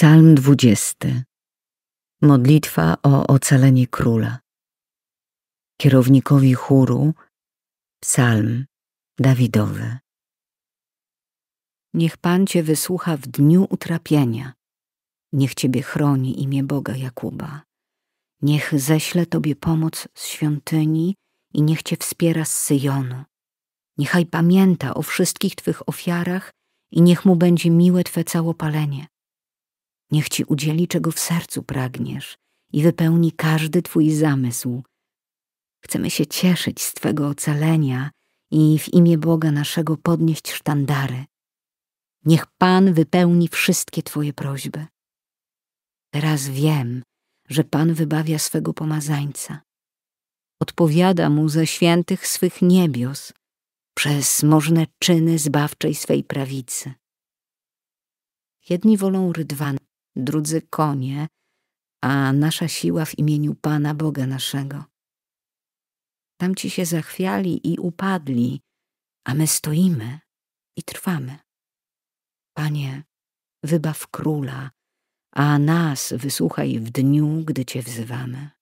Psalm 20. Modlitwa o ocalenie króla. Kierownikowi chóru Psalm Dawidowy. Niech Pan Cię wysłucha w dniu utrapienia. Niech Ciebie chroni imię Boga Jakuba. Niech ześle Tobie pomoc z świątyni i niech Cię wspiera z Syjonu. Niechaj pamięta o wszystkich Twych ofiarach i niech mu będzie miłe Twe całopalenie Niech ci udzieli, czego w sercu pragniesz i wypełni każdy twój zamysł. Chcemy się cieszyć z twego ocalenia i w imię Boga naszego podnieść sztandary. Niech Pan wypełni wszystkie twoje prośby. Teraz wiem, że Pan wybawia swego pomazańca. Odpowiada mu ze świętych swych niebios przez możne czyny zbawczej swej prawicy. Jedni wolą rydwan, drudzy konie, a nasza siła w imieniu Pana Boga naszego. Tamci się zachwiali i upadli, a my stoimy i trwamy. Panie, wybaw króla, a nas wysłuchaj w dniu, gdy Cię wzywamy.